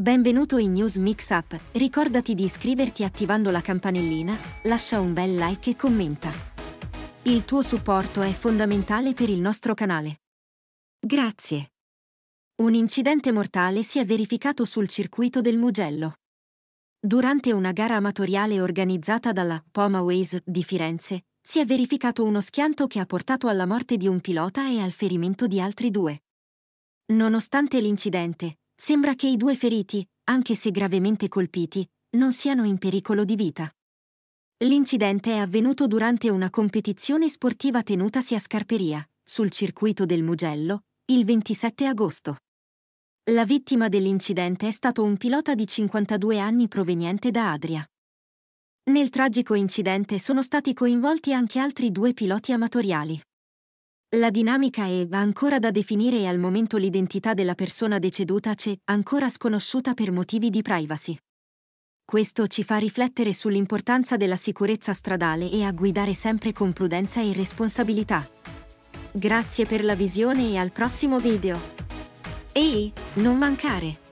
Benvenuto in News Mixup, ricordati di iscriverti attivando la campanellina, lascia un bel like e commenta. Il tuo supporto è fondamentale per il nostro canale. Grazie. Un incidente mortale si è verificato sul circuito del Mugello. Durante una gara amatoriale organizzata dalla Poma Waze di Firenze, si è verificato uno schianto che ha portato alla morte di un pilota e al ferimento di altri due. Nonostante l'incidente, Sembra che i due feriti, anche se gravemente colpiti, non siano in pericolo di vita. L'incidente è avvenuto durante una competizione sportiva tenutasi a Scarperia, sul circuito del Mugello, il 27 agosto. La vittima dell'incidente è stato un pilota di 52 anni proveniente da Adria. Nel tragico incidente sono stati coinvolti anche altri due piloti amatoriali. La dinamica è ancora da definire e al momento l'identità della persona deceduta c'è ancora sconosciuta per motivi di privacy. Questo ci fa riflettere sull'importanza della sicurezza stradale e a guidare sempre con prudenza e responsabilità. Grazie per la visione e al prossimo video. Ehi, non mancare!